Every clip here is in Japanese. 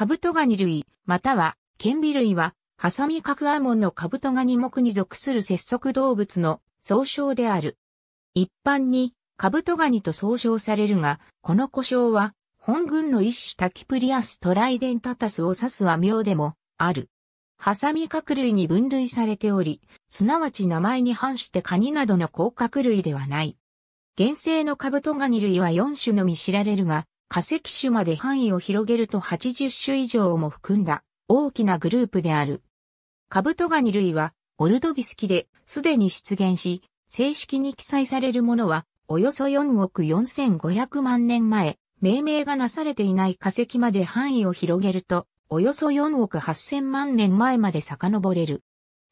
カブトガニ類、または、ケンビ類は、ハサミカクアモンのカブトガニ目に属する節足動物の総称である。一般に、カブトガニと総称されるが、この呼称は、本群の一種タキプリアストライデンタタスを指す和名でも、ある。ハサミ角類に分類されており、すなわち名前に反してカニなどの甲殻類ではない。原生のカブトガニ類は4種のみ知られるが、化石種まで範囲を広げると80種以上も含んだ大きなグループである。カブトガニ類はオルドビス紀ですでに出現し、正式に記載されるものはおよそ4億4500万年前、命名がなされていない化石まで範囲を広げると、およそ4億8000万年前まで遡れる。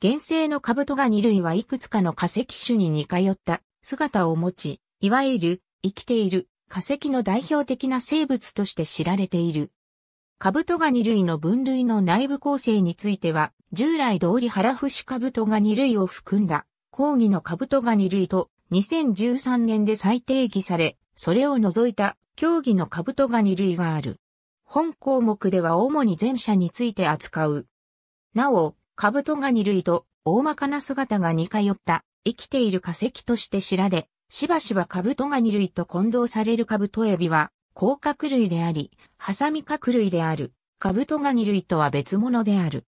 原生のカブトガニ類はいくつかの化石種に似通った姿を持ち、いわゆる生きている化石の代表的な生物として知られている。カブトガニ類の分類の内部構成については、従来通りハラフシカブトガニ類を含んだ、講義のカブトガニ類と2013年で再定義され、それを除いた競技のカブトガニ類がある。本項目では主に前者について扱う。なお、カブトガニ類と大まかな姿が似通った生きている化石として知られ、しばしばカブトガニ類と混同されるカブトエビは、甲殻類であり、ハサミ殻類である、カブトガニ類とは別物である。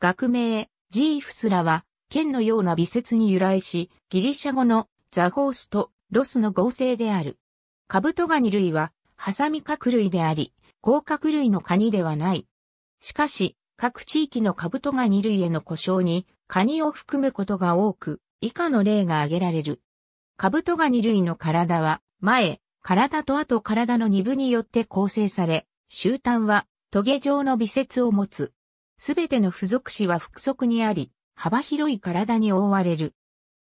学名、ジーフスラは、剣のような微節に由来し、ギリシャ語のザホースとロスの合成である。カブトガニ類は、ハサミ殻類であり、甲殻類のカニではない。しかし、各地域のカブトガニ類への故障に、カニを含むことが多く、以下の例が挙げられる。カブトガニ類の体は、前、体と後体の二部によって構成され、終端は、トゲ状の微節を持つ。すべての付属種は複足にあり、幅広い体に覆われる。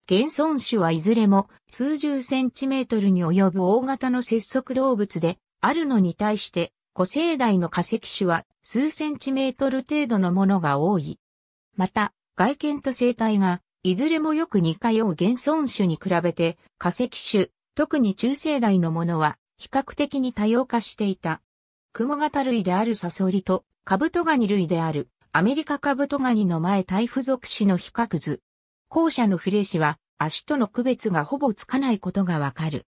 現存種はいずれも数十センチメートルに及ぶ大型の節足動物であるのに対して古生代の化石種は数センチメートル程度のものが多い。また外見と生態がいずれもよく似通う現存種に比べて化石種、特に中世代のものは比較的に多様化していた。クモ型類であるサソリとカブトガニ類であるアメリカカブトガニの前体付属種の比較図。後者のフレシは足との区別がほぼつかないことがわかる。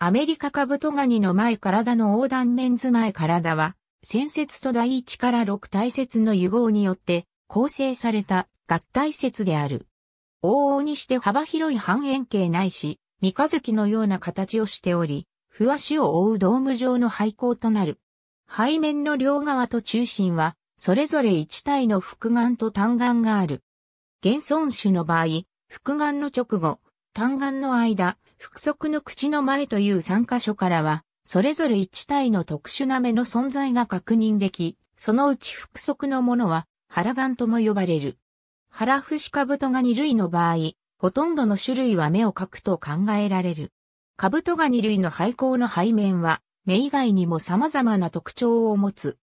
アメリカカブトガニの前体の横断面図前体は、先節と第1から6体節の融合によって構成された合体節である。往々にして幅広い半円形ないし、三日月のような形をしており、ふわしを覆うドーム状の廃校となる。背面の両側と中心は、それぞれ一体の複眼と単眼がある。現存種の場合、複眼の直後、単眼の間、複足の口の前という3箇所からは、それぞれ一体の特殊な目の存在が確認でき、そのうち複足のものは、腹眼とも呼ばれる。原フシカブトガニ類の場合、ほとんどの種類は目を描くと考えられる。カブトガニ類の廃校の背面は、目以外にも様々な特徴を持つ。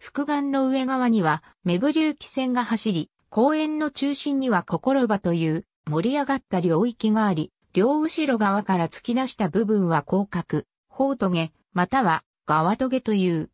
複眼の上側には、目ブ流気線が走り、公園の中心には心場という盛り上がった領域があり、両後ろ側から突き出した部分は広角、頬棘、または側棘という。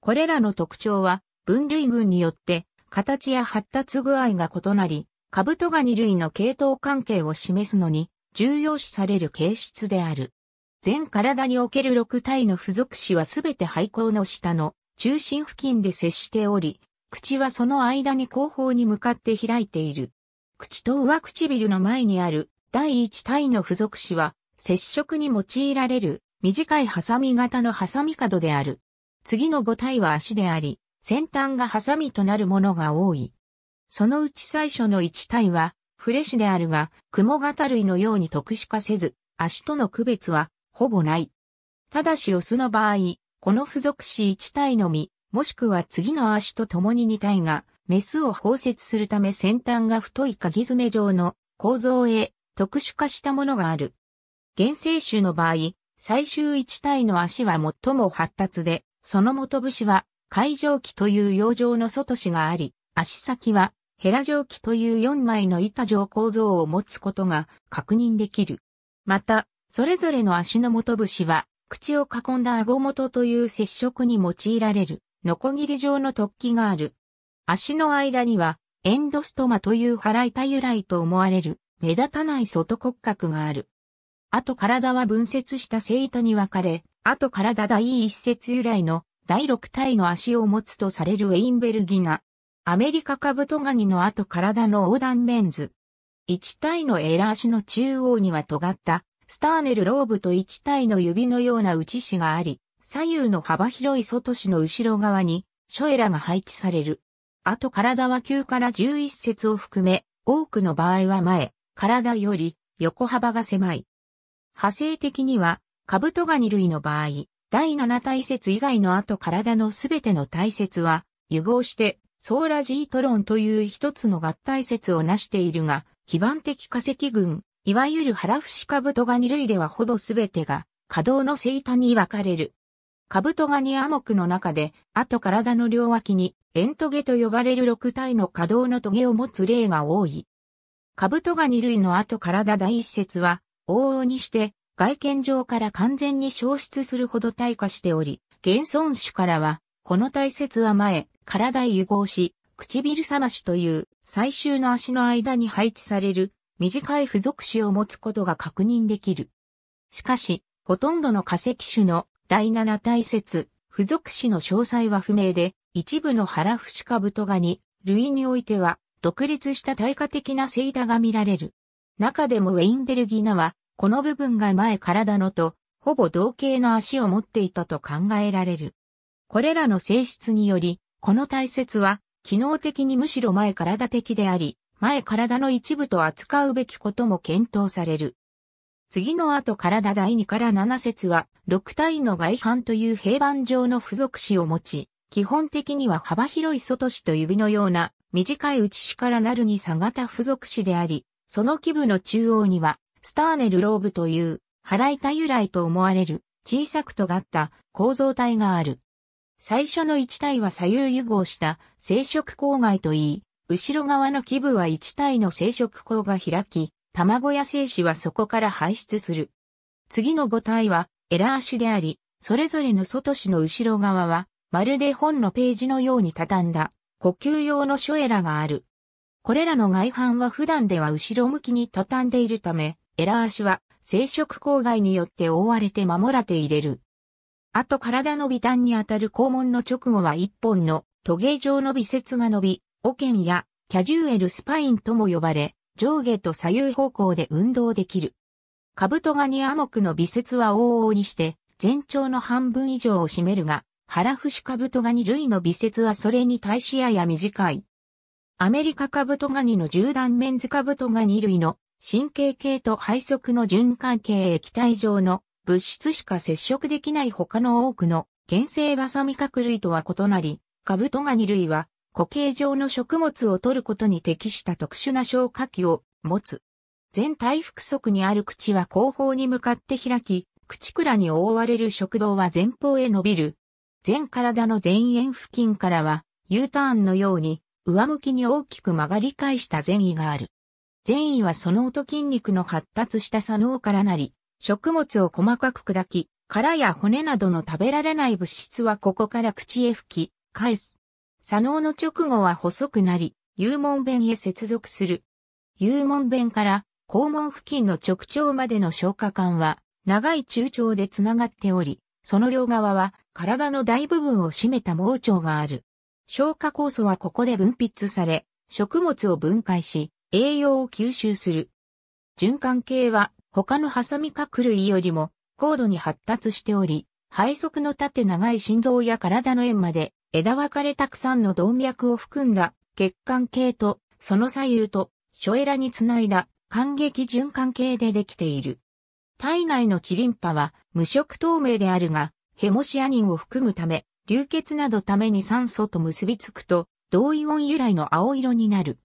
これらの特徴は分類群によって形や発達具合が異なり、カブトガニ類の系統関係を示すのに重要視される形質である。全体における6体の付属詞はすべて廃校の下の中心付近で接しており、口はその間に後方に向かって開いている。口と上唇の前にある第1体の付属詞は接触に用いられる短いハサミ型のハサミ角である。次の5体は足であり、先端がハサミとなるものが多い。そのうち最初の一体は、フレシであるが、雲型類のように特殊化せず、足との区別は、ほぼない。ただしオスの場合、この付属子一体のみ、もしくは次の足と共に二体が、メスを包摂するため先端が太い鍵爪状の構造へ特殊化したものがある。原生種の場合、最終一体の足は最も発達で、その元節は海上気という洋上の外肢があり、足先はヘラ蒸気という4枚の板状構造を持つことが確認できる。また、それぞれの足の元節は、口を囲んだ顎元という接触に用いられる、ノコギリ状の突起がある。足の間には、エンドストマという腹板由来と思われる、目立たない外骨格がある。あと体は分節した生板に分かれ、あと体第一節由来の第6体の足を持つとされるウェインベルギナ。アメリカカブトガニの後体の横断メンズ。1体のエラ足の中央には尖ったスターネルローブと1体の指のような内子があり、左右の幅広い外子の後ろ側にショエラが配置される。あと体は9から11節を含め、多くの場合は前、体より横幅が狭い。派生的には、カブトガニ類の場合、第七大節以外の後体のすべての大節は、融合して、ソーラジートロンという一つの合体説を成しているが、基盤的化石群、いわゆるハラフシカブトガニ類ではほぼすべてが、可動の生態に分かれる。カブトガニア目の中で、後体の両脇に、エントゲと呼ばれる6体の可動のトゲを持つ例が多い。カブトガニ類の後体第一節は、往々にして、外見上から完全に消失するほど退化しており、現存種からは、この体節は前、体融合し、唇冷ましという最終の足の間に配置される短い付属種を持つことが確認できる。しかし、ほとんどの化石種の第七体節、付属種の詳細は不明で、一部のハラフシカブトガニ、類においては、独立した対化的なセイダが見られる。中でもウェインベルギナは、この部分が前体のと、ほぼ同型の足を持っていたと考えられる。これらの性質により、この体切は、機能的にむしろ前体的であり、前体の一部と扱うべきことも検討される。次の後体第2から7節は、6単位の外反という平板上の付属詞を持ち、基本的には幅広い外詞と指のような短い内詞からなるに下型付属詞であり、その基部の中央にはスターネルローブという、払いた由来と思われる、小さく尖った構造体がある。最初の1体は左右融合した生殖口外といい、後ろ側の基部は1体の生殖口が開き、卵や精子はそこから排出する。次の5体はエラー種であり、それぞれの外肢の後ろ側は、まるで本のページのように畳んだ、呼吸用の書エラがある。これらの外反は普段では後ろ向きに畳んでいるため、エラー足は生殖郊外によって覆われて守られていれる。あと体の微端にあたる肛門の直後は一本のトゲ状の微節が伸び、オケンやキャジュエルスパインとも呼ばれ、上下と左右方向で運動できる。カブトガニアモクの微節は往々にして、全長の半分以上を占めるが、ハラフシカブトガニ類の微節はそれに対しやや短い。アメリカカブトガニの縦断ンズカブトガニ類の神経系と肺側の循環系液体上の物質しか接触できない他の多くの原生バサミ核類とは異なり、カブトガニ類は固形状の食物を取ることに適した特殊な消化器を持つ。全体腹側にある口は後方に向かって開き、口倉に覆われる食道は前方へ伸びる。全体の前縁付近からは U ターンのように上向きに大きく曲がり返した前位がある。善意はその音筋肉の発達した左脳からなり、食物を細かく砕き、殻や骨などの食べられない物質はここから口へ吹き、返す。左脳の直後は細くなり、幽門弁へ接続する。幽門弁から肛門付近の直腸までの消化管は長い中腸でつながっており、その両側は体の大部分を占めた盲腸がある。消化酵素はここで分泌され、食物を分解し、栄養を吸収する。循環系は他のハサミ核類よりも高度に発達しており、肺側の縦長い心臓や体の円まで枝分かれたくさんの動脈を含んだ血管系とその左右とョエラにつないだ感激循環系でできている。体内のチリンパは無色透明であるが、ヘモシアニンを含むため、流血などために酸素と結びつくと、同イオン由来の青色になる。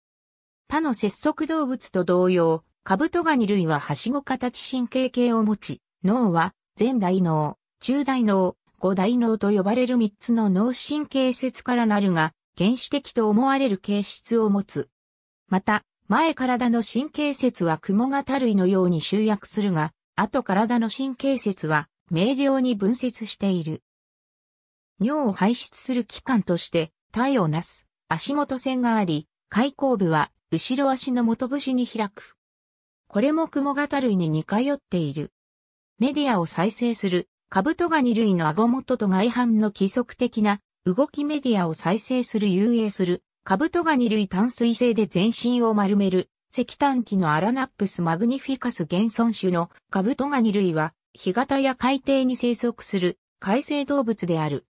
他の節足動物と同様、カブトガニ類ははしご形神経系を持ち、脳は前大脳、中大脳、五大脳と呼ばれる三つの脳神経節からなるが、原始的と思われる形質を持つ。また、前体の神経節は雲型類のように集約するが、後体の神経節は明瞭に分節している。尿を排出する器官として、体をなす足元線があり、開口部は後ろ足の元節に開く。これも雲型類に似通っている。メディアを再生する、カブトガニ類の顎元と外反の規則的な動きメディアを再生する遊泳する、カブトガニ類淡水性で全身を丸める、石炭機のアラナップスマグニフィカス原存種のカブトガニ類は、干潟や海底に生息する海生動物である。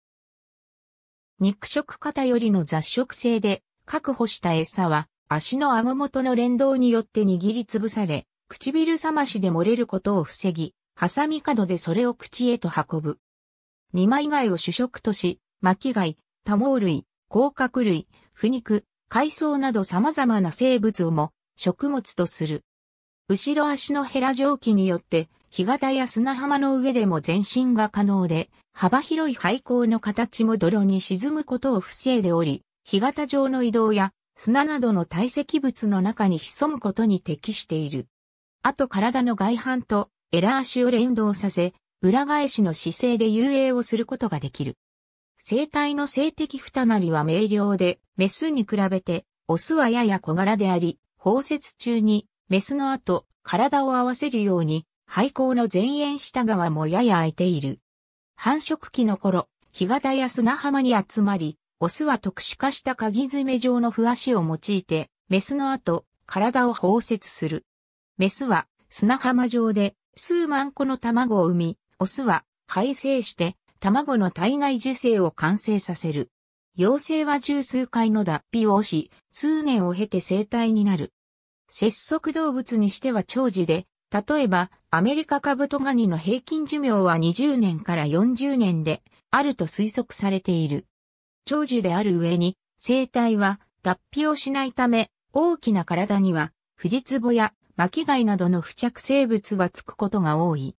肉食型よりの雑食性で、確保した餌は足の顎元の連動によって握りつぶされ、唇冷ましで漏れることを防ぎ、ハサミ角でそれを口へと運ぶ。二枚貝を主食とし、巻貝、多毛類、甲殻類、腐肉、海藻など様々な生物をも食物とする。後ろ足のヘラ蒸気によって、干潟や砂浜の上でも前進が可能で、幅広い廃校の形も泥に沈むことを防いでおり、干潟上の移動や砂などの堆積物の中に潜むことに適している。あと体の外反とエラー足を連動させ、裏返しの姿勢で遊泳をすることができる。生体の性的二なりは明瞭で、メスに比べて、オスはやや小柄であり、包摂中に、メスの後、体を合わせるように、肺孔の前縁下側もやや空いている。繁殖期の頃、干潟や砂浜に集まり、オスは特殊化した鍵爪状の不足を用いて、メスの後、体を包摂する。メスは砂浜上で数万個の卵を産み、オスは排精して卵の体外受精を完成させる。幼生は十数回の脱皮をし、数年を経て生体になる。節足動物にしては長寿で、例えばアメリカカブトガニの平均寿命は20年から40年であると推測されている。長寿である上に、生体は脱皮をしないため、大きな体には、フジツボや巻貝などの付着生物がつくことが多い。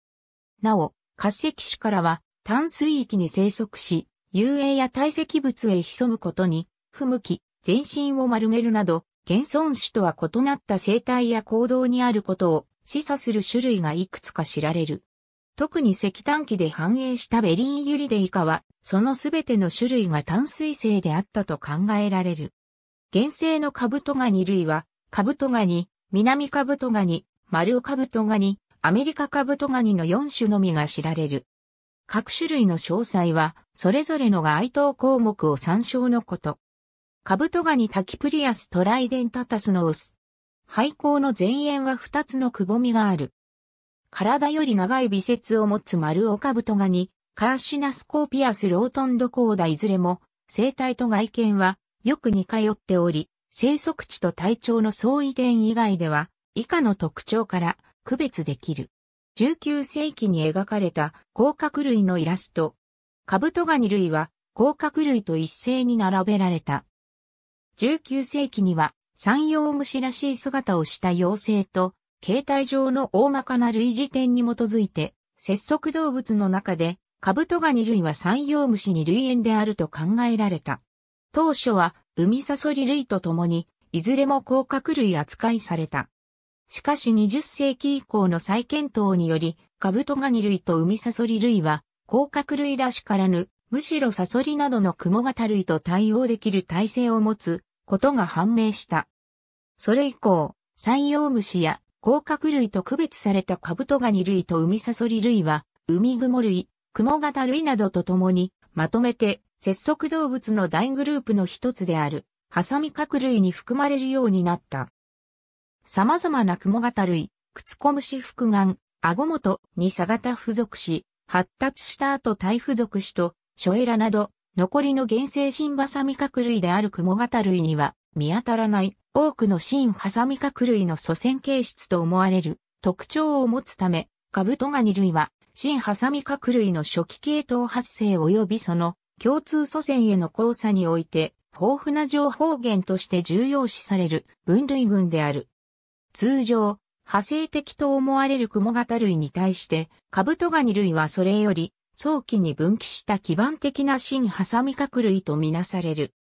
なお、化石種からは、淡水域に生息し、遊泳や堆積物へ潜むことに、不向き、全身を丸めるなど、現存種とは異なった生態や行動にあることを示唆する種類がいくつか知られる。特に石炭機で繁栄したベリーユリデイカは、そのすべての種類が炭水性であったと考えられる。原生のカブトガニ類は、カブトガニ、南カブトガニ、丸ルカブトガニ、アメリカカブトガニの4種のみが知られる。各種類の詳細は、それぞれの該当項目を参照のこと。カブトガニタキプリアストライデンタタスのオス。廃校の前縁は2つのくぼみがある。体より長い微節を持つ丸オカブトガニ、カーシナスコーピアスロートンドコーダいずれも、生態と外見はよく似通っており、生息地と体調の相違点以外では、以下の特徴から区別できる。19世紀に描かれた甲殻類のイラスト。カブトガニ類は甲殻類と一斉に並べられた。19世紀には山陽虫らしい姿をした妖精と形態上の大まかな類似点に基づいて、節足動物の中で、カブトガニ類は山陽虫に類縁であると考えられた。当初は、海サソリ類と共に、いずれも甲殻類扱いされた。しかし20世紀以降の再検討により、カブトガニ類と海サソリ類は、甲殻類らしからぬ、むしろサソリなどの雲型類と対応できる体制を持つことが判明した。それ以降、山陽虫や甲殻類と区別されたカブトガニ類とウミサソリ類は、ウミグモ類、クモガタ類などとともに、まとめて、節足動物の大グループの一つである、ハサミ核類に含まれるようになった。様々なクモガタ類、クツコムシ複眼、アゴモトにサガタ付属し、発達した後体付属しと、ショエラなど、残りの原生新バサミ核類であるクモガタ類には、見当たらない多くの新ハサミ角類の祖先形質と思われる特徴を持つため、カブトガニ類は新ハサミ角類の初期系統発生及びその共通祖先への交差において豊富な情報源として重要視される分類群である。通常、派生的と思われる雲型類に対してカブトガニ類はそれより早期に分岐した基盤的な新ハサミ角類とみなされる。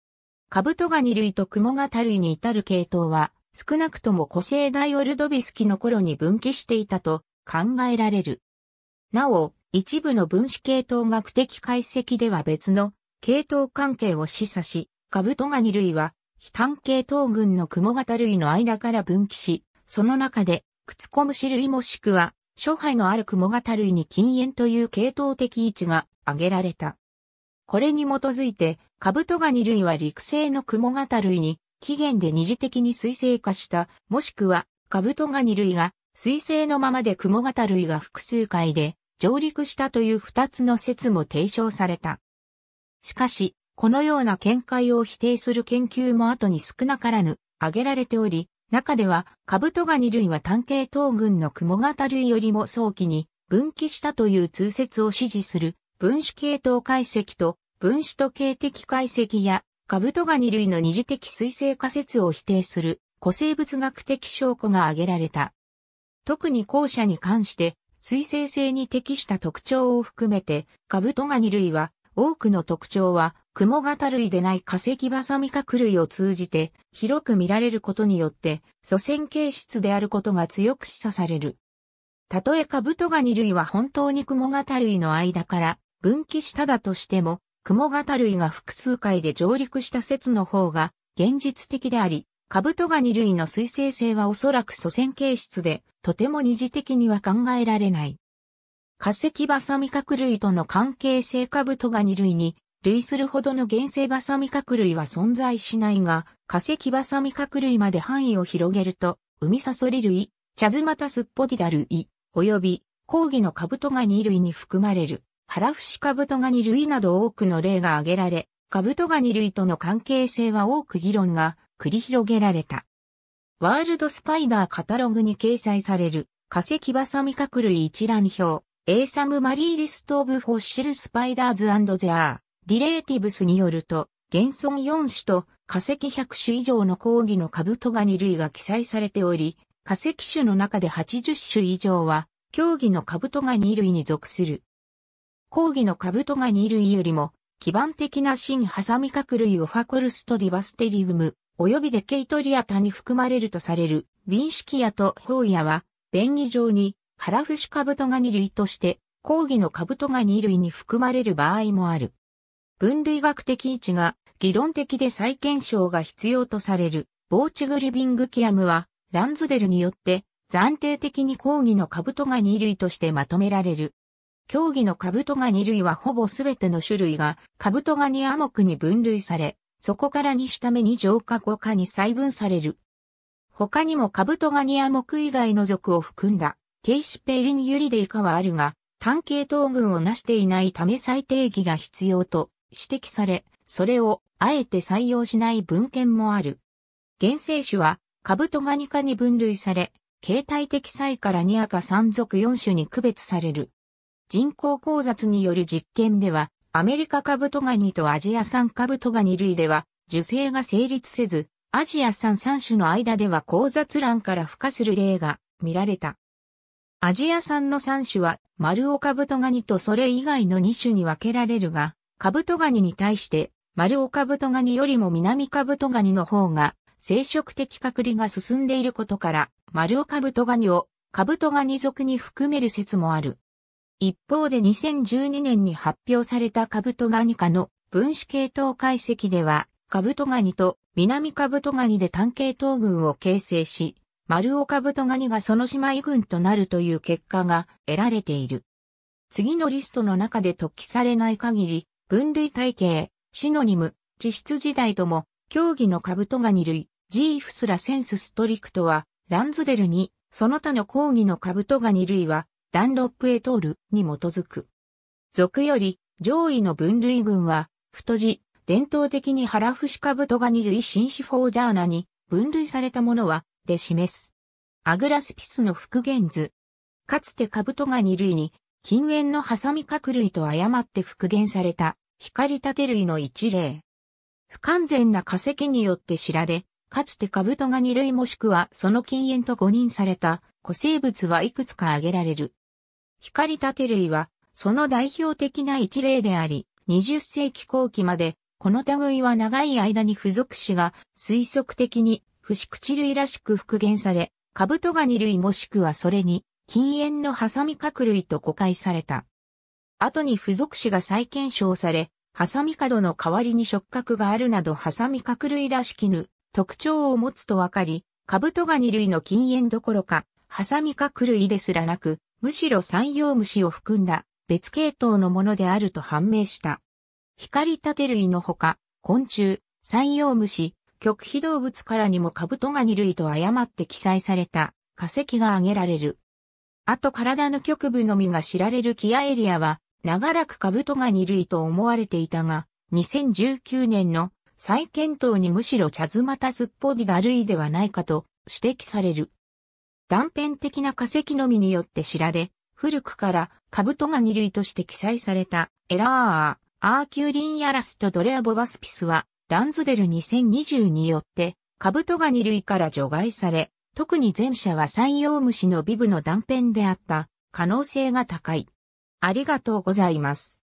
カブトガニ類とクモガタ類に至る系統は、少なくとも古生代オルドビス期の頃に分岐していたと考えられる。なお、一部の分子系統学的解析では別の系統関係を示唆し、カブトガニ類は、非単系統群のクモガタ類の間から分岐し、その中で、クツコムシ類もしくは、諸肺のあるクモガタ類に禁煙という系統的位置が挙げられた。これに基づいて、カブトガニ類は陸生のクモ型類に、起源で二次的に水生化した、もしくは、カブトガニ類が、水生のままでクモ型類が複数回で、上陸したという二つの説も提唱された。しかし、このような見解を否定する研究も後に少なからぬ、挙げられており、中では、カブトガニ類は単検等群のクモ型類よりも早期に分岐したという通説を支持する分子系統解析と分子時計的解析やカブトガニ類の二次的水性仮説を否定する古生物学的証拠が挙げられた。特に後者に関して水性性に適した特徴を含めてカブトガニ類は多くの特徴は雲型類でない化石バサミ核類を通じて広く見られることによって祖先形質であることが強く示唆される。たとえカブトガニ類は本当に雲型類の間から分岐しただとしても雲型類が複数回で上陸した説の方が現実的であり、カブトガニ類の水生性はおそらく祖先形質で、とても二次的には考えられない。化石バサミ角類との関係性カブトガニ類に類するほどの原生バサミ角類は存在しないが、化石バサミ角類まで範囲を広げると、海サソリ類、チャズマタスッポディダ類、及び、抗議のカブトガニ類に含まれる。ハラフシカブトガニ類など多くの例が挙げられ、カブトガニ類との関係性は多く議論が繰り広げられた。ワールドスパイダーカタログに掲載される化石バサミク類一覧表、エーサムマリーリスト・オブ・フォッシル・スパイダーズ・ゼアー、リレーティブスによると、現存4種と化石100種以上の講義のカブトガニ類が記載されており、化石種の中で80種以上は、競技のカブトガニ類に属する。講義の兜が2類よりも、基盤的な新ハサミ角類をファコルストディバステリウム、及びデケイトリアタに含まれるとされる、ウィンシキアとホウヤは、便宜上に、ハラフシカブトガニ類として、講義のカブトガニ類に含まれる場合もある。分類学的位置が、議論的で再検証が必要とされる、ボーチグリビングキアムは、ランズデルによって、暫定的に講義のカブトガニ類としてまとめられる。競技のカブトガニ類はほぼすべての種類がカブトガニ亜目に分類され、そこから西ために浄化後化に細分される。他にもカブトガニ亜目以外の属を含んだケイシペリンユリデイカはあるが、単系統群をなしていないため再定義が必要と指摘され、それをあえて採用しない文献もある。原生種はカブトガニ科に分類され、形態的際から2アか3属4種に区別される。人工交雑による実験では、アメリカカブトガニとアジア産カブトガニ類では、受精が成立せず、アジア産3種の間では交雑卵から孵化する例が見られた。アジア産の3種は、丸オカブトガニとそれ以外の2種に分けられるが、カブトガニに対して、丸オカブトガニよりも南カブトガニの方が、生殖的隔離が進んでいることから、丸オカブトガニをカブトガニ属に含める説もある。一方で2012年に発表されたカブトガニ科の分子系統解析では、カブトガニと南カブトガニで単系統群を形成し、丸尾カブトガニがその姉妹群となるという結果が得られている。次のリストの中で突起されない限り、分類体系、シノニム、地質時代とも、競技のカブトガニ類、ジーフスラセンスストリクトは、ランズデルに、その他の抗議のカブトガニ類は、ダンロップエトールに基づく。俗より上位の分類群は、太字、伝統的にハラフシカブトガニ類新種フォーダーナに分類されたものは、で示す。アグラスピスの復元図。かつてカブトガニ類に、近縁のハサミ角類と誤って復元された、光立て類の一例。不完全な化石によって知られ、かつてカブトガニ類もしくはその禁煙と誤認された古生物はいくつか挙げられる。光て類は、その代表的な一例であり、20世紀後期まで、この類は長い間に付属詞が推測的に、不死口類らしく復元され、カブトガニ類もしくはそれに、禁煙のハサミ角類と誤解された。後に付属詞が再検証され、ハサミ角の代わりに触覚があるなどハサミ角類らしきぬ特徴を持つとわかり、カブトガニ類の禁煙どころか、ハサミ角類ですらなく、むしろ山陽虫を含んだ別系統のものであると判明した。光立て類のほか、昆虫、山陽虫、極秘動物からにもカブトガニ類と誤って記載された化石が挙げられる。あと体の局部のみが知られるキアエリアは、長らくカブトガニ類と思われていたが、2019年の再検討にむしろチャズマタスッポディダ類ではないかと指摘される。断片的な化石のみによって知られ、古くからカブトガニ類として記載されたエラー、アーキュリンヤラスとドレアボバスピスは、ランズデル2020によって、カブトガニ類から除外され、特に前者は山陽虫のビブの断片であった可能性が高い。ありがとうございます。